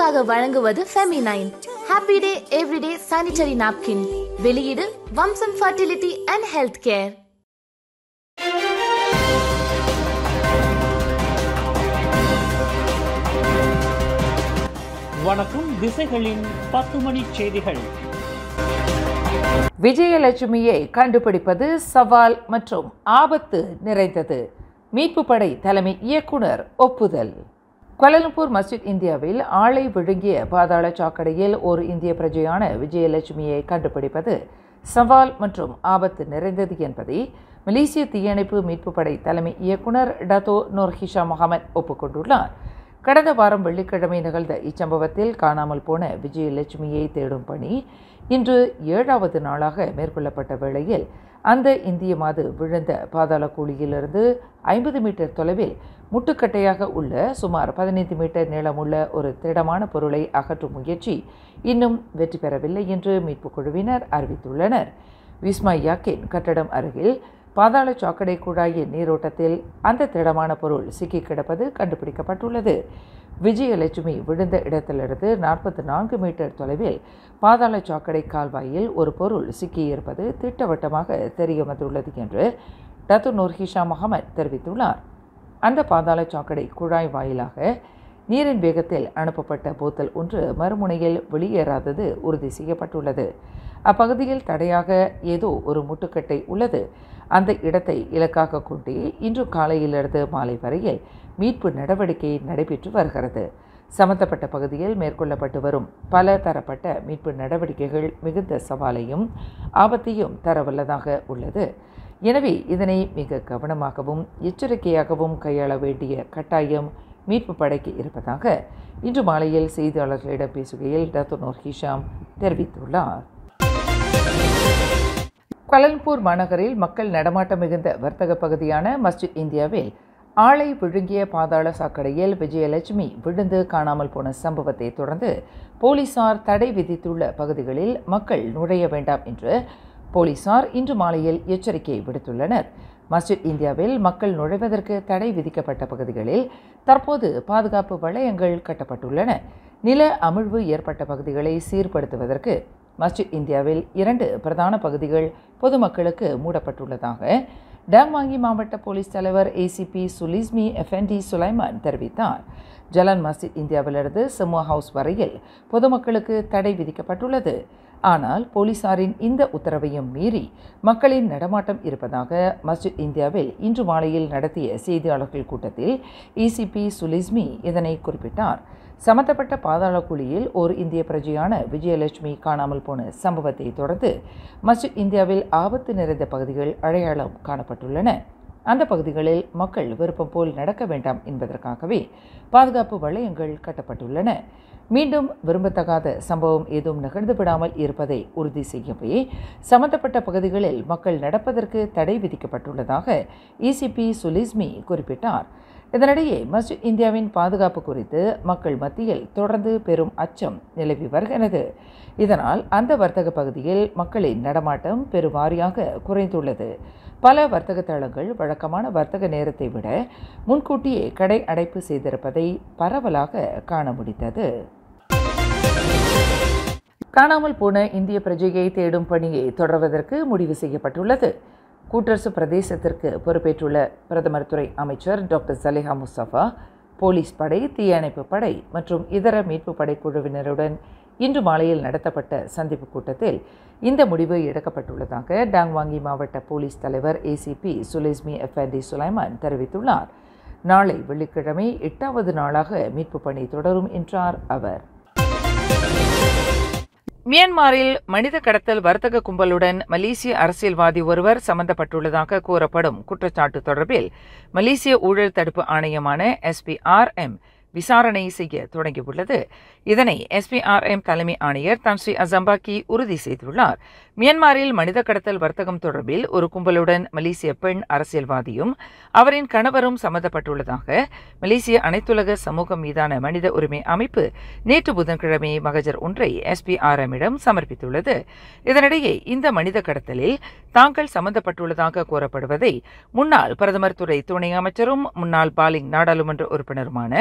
உங்களுக்காக வழங்குவது happy day everyday sanitary napkin வெளியீடு Vamsam fertility and health care வணக்கம் திசைகளின் பத்து மணி செய்திகள் விஜயலட்சுமியை கண்டுபிடிப்பது சவால் மற்றும் ஆபத்து நிறைந்தது மீட்பு படை தலைமை இயக்குனர் ஒப்புதல் குலலம்பூர் மஸ்ஜித் இந்தியாவில் ஆளை விழுங்கிய பாதாள சாக்கடையில் ஒரு இந்திய பிரஜையான விஜயலட்சுமியை கண்டுபிடிப்பது சவால் மற்றும் ஆபத்து நிறைந்தது என்பதை மலேசிய தீயணைப்பு மீட்பு படை தலைமை இயக்குனர் டதோ நோர்ஹிஷா முகமது ஒப்புக்கொண்டுள்ளார் கடந்த வாரம் வெள்ளிக்கிழமை நிகழ்ந்த இச்சம்பவத்தில் காணாமல் போன விஜயலட்சுமியை தேடும் பணி இன்று ஏழாவது நாளாக மேற்கொள்ளப்பட்ட வேளையில் அந்த இந்திய மாது விழுந்த பாதாள கூலியிலிருந்து ஐம்பது மீட்டர் தொலைவில் முட்டுக்கட்டையாக உள்ள சுமார் பதினைந்து மீட்டர் நீளமுள்ள ஒரு திடமான பொருளை அகற்றும் முயற்சி இன்னும் வெற்றி பெறவில்லை என்று மீட்புக் குழுவினர் அறிவித்துள்ளனர் விஸ்மா யாக்கின் கட்டடம் அருகில் பாதாள சாக்கடை குழாயின் நீரோட்டத்தில் அந்த திடமான பொருள் சிக்கி கிடப்பது கண்டுபிடிக்கப்பட்டுள்ளது விஜயலட்சுமி விழுந்த இடத்திலிருந்து நாற்பத்தி நான்கு மீட்டர் தொலைவில் பாதாள சாக்கடை கால்வாயில் ஒரு பொருள் சிக்கியிருப்பது திட்டவட்டமாக தெரிய வந்துள்ளது என்று டத்து நூர்ஹிஷா முகமது தெரிவித்துள்ளார் அந்த பாதாள சாக்கடை குழாய் வாயிலாக நீரின் வேகத்தில் அனுப்பப்பட்ட போத்தல் ஒன்று மறுமுனையில் வெளியேறாதது உறுதி செய்யப்பட்டுள்ளது அப்பகுதியில் தடையாக ஏதோ ஒரு முட்டுக்கட்டை உள்ளது அந்த இடத்தை இலக்காக கொண்டே இன்று காலையிலிருந்து மாலை வரையில் மீட்பு நடவடிக்கை நடைபெற்று வருகிறது சம்பந்தப்பட்ட பகுதியில் மேற்கொள்ளப்பட்டு வரும் பல தரப்பட்ட மீட்பு நடவடிக்கைகள் மிகுந்த சவாலையும் ஆபத்தையும் தரவல்லதாக உள்ளது எனவே இதனை மிக கவனமாகவும் எச்சரிக்கையாகவும் கையாள வேண்டிய கட்டாயம் மீட்பு படைக்கு இருப்பதாக இன்று மாலையில் செய்தியாளர்களிடம் பேசுகையில் டத்தனோர் ஹிஷாம் தெரிவித்துள்ளார் கலன்பூர் மாநகரில் மக்கள் நடமாட்டம் மிகுந்த வர்த்தக பகுதியான மஸ்ஜித் இந்தியாவில் ஆளை விழுங்கிய பாதாள சாக்கடையில் விஜயலட்சுமி விழுந்து காணாமல் போன சம்பவத்தை தொடர்ந்து போலீசார் தடை விதித்துள்ள பகுதிகளில் மக்கள் நுழைய வேண்டாம் என்று போலீசார் இன்று மாலையில் எச்சரிக்கை விடுத்துள்ளனர் மஸ்ஜித் இந்தியாவில் மக்கள் நுழைவதற்கு தடை விதிக்கப்பட்ட பகுதிகளில் தற்போது பாதுகாப்பு வளையங்கள் கட்டப்பட்டுள்ளன நில அமிழ்வு ஏற்பட்ட பகுதிகளை சீர்படுத்துவதற்கு மஸ்ஜித் இந்தியாவில் இரண்டு பிரதான பகுதிகள் பொதுமக்களுக்கு மூடப்பட்டுள்ளதாக வாங்கி மாவட்ட போலீஸ் தலைவர் ஏசிபி சுலிஸ்மி எஃப்என்டி சுலைமான் தெரிவித்தார் ஜலன் மஸ்ஜித் இந்தியாவிலிருந்து சமூக ஹவுஸ் வரையில் பொதுமக்களுக்கு தடை விதிக்கப்பட்டுள்ளது ஆனால் போலீசாரின் இந்த உத்தரவையும் மீறி மக்களின் நடமாட்டம் இருப்பதாக மஸ்ஜித் இந்தியாவில் இன்று மாலையில் நடத்திய செய்தியாளர்கள் கூட்டத்தில் ஏசிபி சுலிஸ்மி இதனை குறிப்பிட்டார் சம்பந்தப்பட்ட பாதாள குழியில் ஒரு இந்திய பிரஜையான விஜயலட்சுமி காணாமல் போன சம்பவத்தை தொடர்ந்து மஸ்ஜித் இந்தியாவில் ஆபத்து நிறைந்த பகுதிகள் அடையாளம் காணப்பட்டுள்ளன அந்த பகுதிகளில் மக்கள் விருப்பம் போல் நடக்க வேண்டாம் என்பதற்காகவே பாதுகாப்பு வளையங்கள் கட்டப்பட்டுள்ளன மீண்டும் விரும்பத்தகாத சம்பவம் எதுவும் நிகழ்ந்து விடாமல் இருப்பதை உறுதி செய்யவே சம்பந்தப்பட்ட பகுதிகளில் மக்கள் நடப்பதற்கு தடை விதிக்கப்பட்டுள்ளதாக இசிபி e சுலிஸ்மி குறிப்பிட்டார் இதனிடையே மஸ்ஜித் இந்தியாவின் பாதுகாப்பு குறித்து மக்கள் மத்தியில் தொடர்ந்து பெரும் அச்சம் நிலவி வருகிறது இதனால் அந்த வர்த்தக பகுதியில் மக்களின் நடமாட்டம் பெருவாரியாக குறைந்துள்ளது பல வர்த்தக தளங்கள் வழக்கமான வர்த்தக நேரத்தை விட முன்கூட்டியே கடை அடைப்பு செய்திருப்பதை பரவலாக காண முடிந்தது காணாமல் போன இந்திய பிரஜையை தேடும் பணியை தொடர்வதற்கு முடிவு செய்யப்பட்டுள்ளது கூட்டரசு பிரதேசத்திற்கு பொறுப்பேற்றுள்ள பிரதமர் துறை அமைச்சர் டாக்டர் சலேஹா முசாஃபா போலீஸ் படை தீயணைப்பு படை மற்றும் இதர மீட்பு படை குழுவினருடன் இன்று மாலையில் நடத்தப்பட்ட சந்திப்பு கூட்டத்தில் இந்த முடிவு எடுக்கப்பட்டுள்ளதாக டாங்வாங்கி மாவட்ட போலீஸ் தலைவர் ஏசிபி சுலேஸ்மி எஃப்என்டி சுலைமான் தெரிவித்துள்ளார் நாளை வெள்ளிக்கிழமை எட்டாவது நாளாக மீட்பு பணி தொடரும் என்றார் அவர் மியான்மரில் மனித கடத்தல் வர்த்தக கும்பலுடன் மலேசிய அரசியல்வாதி ஒருவர் சம்பந்தப்பட்டுள்ளதாக கூறப்படும் குற்றச்சாட்டு தொடர்பில் மலேசிய ஊழல் தடுப்பு ஆணையமான எஸ்பிஆர்எம் விசாரணை செய்ய தொடங்கியுள்ளது இதனை எஸ்பிஆர்எம் தலைமை ஆணையர் தன்ஸ்ரீ அசம்பாக்கி உறுதி செய்துள்ளார் மியான்மரில் மனித கடத்தல் வர்த்தகம் தொடர்பில் ஒரு கும்பலுடன் மலேசிய பெண் அரசியல்வாதியும் அவரின் கணவரும் சம்பந்தப்பட்டுள்ளதாக மலேசிய அனைத்துலக சமூகம் மீதான மனித உரிமை அமைப்பு நேற்று புதன்கிழமை மகஜர் ஒன்றை எஸ்பிஆர்எம்மிடம் சமர்ப்பித்துள்ளது இதனிடையே இந்த மனித கடத்தலில் தாங்கள் சம்பந்தப்பட்டுள்ளதாக கூறப்படுவதை முன்னாள் பிரதமர் துறை துணை அமைச்சரும் முன்னாள் பாலிங் நாடாளுமன்ற உறுப்பினருமான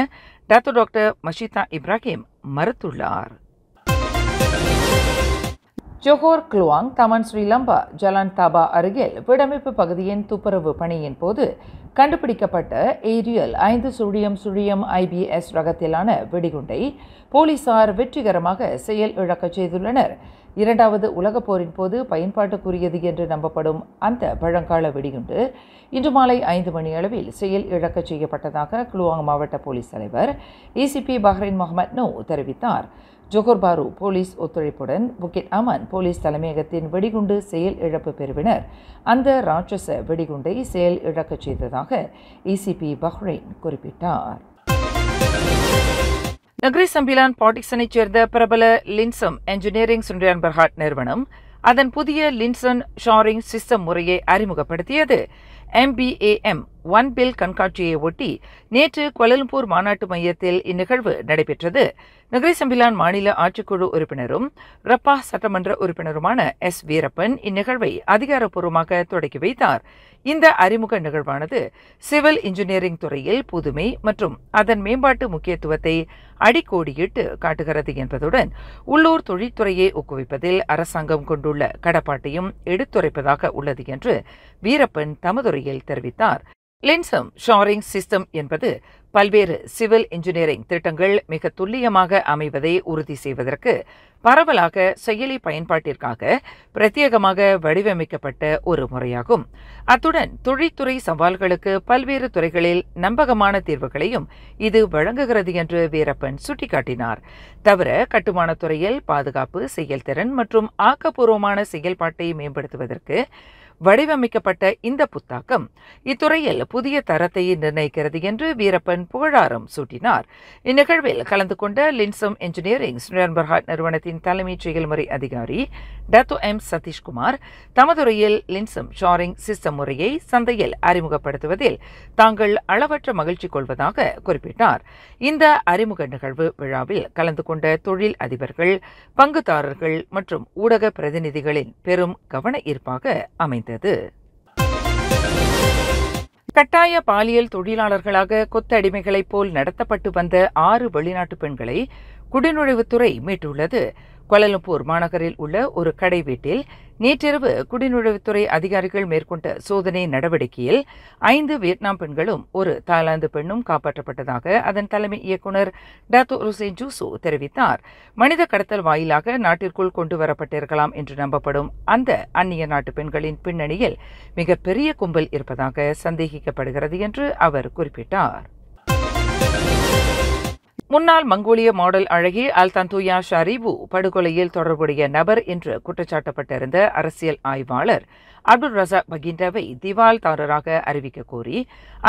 டாக்டர் டாக்டர் மஷிதா இப்ராஹிம் மறுத்துள்ளார் Johor Kluang Taman Sri Lambak Jalan Tapah அருகில் வீடமைப்பு பகுதியின் துப்புரவு பணியின் போது கண்டுபிடிக்கப்பட்ட ஏரியல் ஐந்து சுழியம் சுழியம் ஐபிஎஸ் ரகத்திலான வெடிகுண்டை போலீசார் வெற்றிகரமாக செயல் இழக்கச் செய்துள்ளனர் இரண்டாவது உலகப் போரின் போது பயன்பாட்டுக்குரியது என்று நம்பப்படும் அந்த பழங்கால வெடிகுண்டு இன்று மாலை ஐந்து மணி அளவில் செயல் இழக்கச் செய்யப்பட்டதாக குலுவாங் மாவட்ட போலீஸ் தலைவர் ஏசிபி பஹ்ரைன் முகமது நோ தெரிவித்தார் ஜொஹர் பாரு போலீஸ் ஒத்துழைப்புடன் புகித் அமன் போலீஸ் தலைமையகத்தின் வெடிகுண்டு செயல் இழப்பு பிரிவினர் அந்த ராட்சச வெடிகுண்டை செயல் இழக்கச் செய்ததாக ஏசிபி பஹ்ரைன் குறிப்பிட்டார் நகரி சம்பிலான் பாட்டிக்சனைச் சேர்ந்த பிரபல லின்சம் என்ஜினியரிங் சுண்டியான் பர்ஹாட் நிறுவனம் அதன் புதிய லின்சன் ஷாரிங் சிஸ்டம் முறையை அறிமுகப்படுத்தியது எம்பிஏஎம் ஒன் பில் கண்காட்சியை ஒட்டி நேற்று கொலலம்பூர் மாநாட்டு மையத்தில் இந்நிகழ்வு நடைபெற்றது நகரி சம்பிலான் மாநில ஆட்சிக்குழு உறுப்பினரும் ரப்பா சட்டமன்ற உறுப்பினருமான எஸ் வீரப்பன் இந்நிகழ்வை அதிகாரப்பூர்வமாக தொடக்கி வைத்தார் இந்த அறிமுக நிகழ்வானது சிவில் இன்ஜினியரிங் துறையில் புதுமை மற்றும் அதன் மேம்பாட்டு முக்கியத்துவத்தை அடிக்கோடியிட்டு காட்டுகிறது என்பதுடன் உள்ளூர் தொழில்துறையை ஊக்குவிப்பதில் அரசாங்கம் கொண்டுள்ள கடப்பாட்டையும் எடுத்துரைப்பதாக உள்ளது என்று வீரப்பன் தமதுரையில் தெரிவித்தார் லின்சம் ஷாரிங் சிஸ்டம் என்பது பல்வேறு சிவில் இன்ஜினியரிங் திட்டங்கள் மிக துல்லியமாக அமைவதை உறுதி செய்வதற்கு பரவலாக செயலி பயன்பாட்டிற்காக பிரத்யேகமாக வடிவமைக்கப்பட்ட ஒரு முறையாகும் அத்துடன் தொழில்துறை சவால்களுக்கு பல்வேறு துறைகளில் நம்பகமான தீர்வுகளையும் இது வழங்குகிறது என்று வீரப்பன் சுட்டிக்காட்டினார் தவிர கட்டுமானத்துறையில் பாதுகாப்பு செயல்திறன் மற்றும் ஆக்கப்பூர்வமான செயல்பாட்டை மேம்படுத்துவதற்கு வடிவமைக்கப்பட்ட இந்த புத்தாக்கம் இத்துறையில் புதிய தரத்தை நிர்ணயிக்கிறது என்று வீரப்பன் புகழாரம் சூட்டினார் இந்நிகழ்வில் கலந்து கொண்ட லின்சம் என்ஜினியரிங் ஸ்ரீரன்பர்ஹாட் நிறுவனத்தின் தலைமை செயல்முறை அதிகாரி டத்து எம் சதீஷ்குமார் தமதுரையில் லின்சம் ஷாரிங் சிஸ்டம் முறையை சந்தையில் அறிமுகப்படுத்துவதில் தாங்கள் அளவற்ற மகிழ்ச்சி கொள்வதாக குறிப்பிட்டார் இந்த அறிமுக நிகழ்வு விழாவில் கலந்து கொண்ட தொழில் அதிபர்கள் பங்குதாரர்கள் மற்றும் ஊடக பிரதிநிதிகளின் பெரும் கவன ஈர்ப்பாக அமைந்தது செய்தது கட்டாய பாலியல் தொழிலாளர்களாக கொத்தடிமைகளைப் போல் நடத்தப்பட்டு வந்த ஆறு வெளிநாட்டு பெண்களை குடிநுழைவுத்துறை மீட்டுள்ளது கோலலம்பூர் மாநகரில் உள்ள ஒரு கடை வீட்டில் நேற்றிரவு குடிநுழைவுத்துறை அதிகாரிகள் மேற்கொண்ட சோதனை நடவடிக்கையில் ஐந்து வியட்நாம் பெண்களும் ஒரு தாய்லாந்து பெண்ணும் காப்பாற்றப்பட்டதாக அதன் தலைமை இயக்குநர் டாத்தோ ருசேன் ஜூசு தெரிவித்தார் மனித கடத்தல் வாயிலாக நாட்டிற்குள் கொண்டு வரப்பட்டிருக்கலாம் என்று நம்பப்படும் அந்த அந்நிய நாட்டு பெண்களின் பின்னணியில் மிகப்பெரிய கும்பல் இருப்பதாக சந்தேகிக்கப்படுகிறது என்று அவர் குறிப்பிட்டார் முன்னாள் மங்கோலிய மாடல் அழகி தந்தூயா ஷரீபு படுகொலையில் தொடர்புடைய நபர் என்று குற்றச்சாட்டப்பட்டிருந்த அரசியல் ஆய்வாளர் அப்துல் ரசா பகிண்டாவை திவால்தாரராக அறிவிக்க கோரி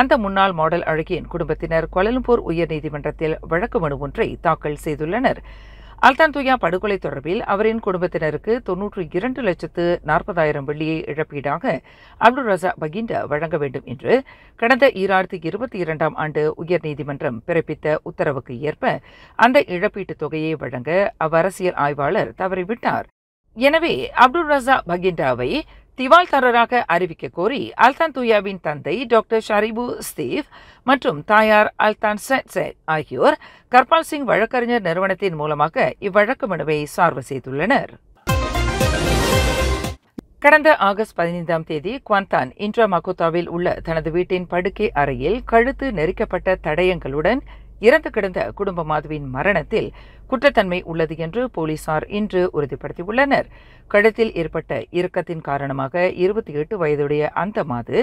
அந்த முன்னாள் மாடல் அழகியின் குடும்பத்தினர் கொலலம்பூர் உயர்நீதிமன்றத்தில் வழக்கு மனு ஒன்றை தாக்கல் செய்துள்ளனர் அல்தான்துயா படுகொலை தொடர்பில் அவரின் குடும்பத்தினருக்கு தொன்னூற்று இரண்டு லட்சத்து நாற்பதாயிரம் வெள்ளியை இழப்பீடாக அப்துல் ரசா பகிண்டா வழங்க வேண்டும் என்று கடந்த ஈராயிரத்தி இருபத்தி இரண்டாம் ஆண்டு உயர்நீதிமன்றம் பிறப்பித்த உத்தரவுக்கு ஏற்ப அந்த இழப்பீட்டுத் தொகையை வழங்க அவ்வரசியல் ஆய்வாளர் தவறிவிட்டார் எனவே அப்துல் ரசா பகிண்டாவை திவால்காரராக அறிவிக்க கோரி அல்தான் துயாவின் தந்தை டாக்டர் ஷரிபு ஸ்தீவ் மற்றும் தாயார் அல்தான் செட் ஆகியோர் கர்பால் சிங் வழக்கறிஞர் நிறுவனத்தின் மூலமாக இவ்வழக்கு மனுவை சார்பு செய்துள்ளனர் கடந்த ஆகஸ்ட் பதினைந்தாம் தேதி குவாந்தான் இன்ட்ரா மகோத்தாவில் உள்ள தனது வீட்டின் படுக்கை அறையில் கழுத்து நெரிக்கப்பட்ட தடயங்களுடன் இறந்து கிடந்த குடும்ப மாதுவின் மரணத்தில் குற்றத்தன்மை உள்ளது என்று போலீசார் இன்று உறுதிப்படுத்தியுள்ளனர் கழுத்தில் ஏற்பட்ட இறுக்கத்தின் காரணமாக இருபத்தி எட்டு வயதுடைய அந்த மாது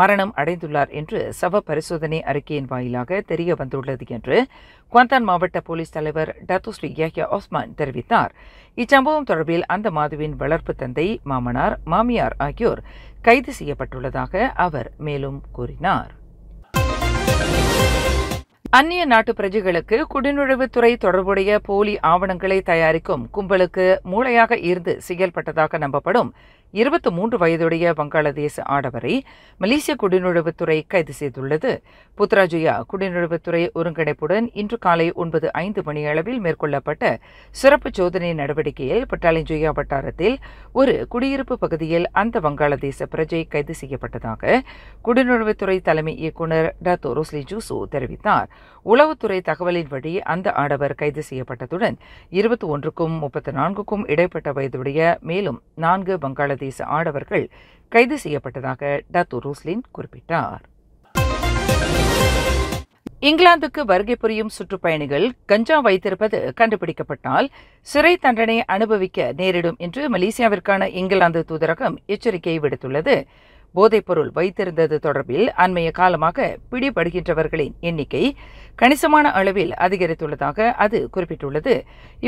மரணம் அடைந்துள்ளார் என்று சவ பரிசோதனை அறிக்கையின் வாயிலாக தெரிய வந்துள்ளது என்று குவாந்தான் மாவட்ட போலீஸ் தலைவர் டத்துஸ்ரீ யஹ்யா ஒஸ்மான் தெரிவித்தார் இச்சம்பவம் தொடர்பில் அந்த மாதுவின் வளர்ப்பு தந்தை மாமனார் மாமியார் ஆகியோர் கைது செய்யப்பட்டுள்ளதாக அவர் மேலும் கூறினார் அந்நிய நாட்டு பிரஜைகளுக்கு குடிநுழைவுத்துறை தொடர்புடைய போலி ஆவணங்களை தயாரிக்கும் கும்பலுக்கு மூளையாக இருந்து செயல்பட்டதாக நம்பப்படும் இருபத்தி மூன்று வயதுடைய வங்காளதேச ஆடவரை மலேசிய குடிநுழைவுத்துறை கைது செய்துள்ளது புத்ராஜயா குடிநுழைவுத்துறை ஒருங்கிணைப்புடன் இன்று காலை ஒன்பது ஐந்து மணியளவில் மேற்கொள்ளப்பட்ட சிறப்பு சோதனை நடவடிக்கையில் பட்டாலிஞ்சுயா வட்டாரத்தில் ஒரு குடியிருப்பு பகுதியில் அந்த வங்காளதேச பிரஜை கைது செய்யப்பட்டதாக குடிநுழைவுத்துறை தலைமை இயக்குநர் டாக்டர் ரோஸ்லி ஜூசு தெரிவித்தார் உளவுத்துறை தகவலின் வழி அந்த ஆடவர் கைது செய்யப்பட்டதுடன் இருபத்தி ஒன்றுக்கும் முப்பத்தி நான்குக்கும் இடைப்பட்ட வயதுடைய மேலும் நான்கு வங்காள பங்களாதேச ஆடவர்கள் கைது செய்யப்பட்டதாக டத்து ரூஸ்லின் குறிப்பிட்டார் இங்கிலாந்துக்கு வருகை புரியும் சுற்றுப்பயணிகள் கஞ்சா வைத்திருப்பது கண்டுபிடிக்கப்பட்டால் சிறை தண்டனை அனுபவிக்க நேரிடும் என்று மலேசியாவிற்கான இங்கிலாந்து தூதரகம் எச்சரிக்கை விடுத்துள்ளது போதைப்பொருள் வைத்திருந்தது தொடர்பில் அண்மைய காலமாக பிடிபடுகின்றவர்களின் எண்ணிக்கை கணிசமான அளவில் அதிகரித்துள்ளதாக அது குறிப்பிட்டுள்ளது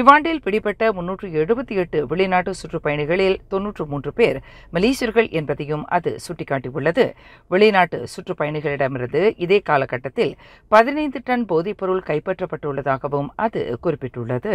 இவ்வாண்டில் பிடிபட்ட முன்னூற்று எழுபத்தி எட்டு வெளிநாட்டு சுற்றுப்பயணிகளில் தொன்னூற்று மூன்று பேர் மலேசியர்கள் என்பதையும் அது சுட்டிக்காட்டியுள்ளது வெளிநாட்டு சுற்றுப்பயணிகளிடமிருந்து இதே காலகட்டத்தில் பதினைந்து டன் போதைப்பொருள் கைப்பற்றப்பட்டுள்ளதாகவும் அது குறிப்பிட்டுள்ளது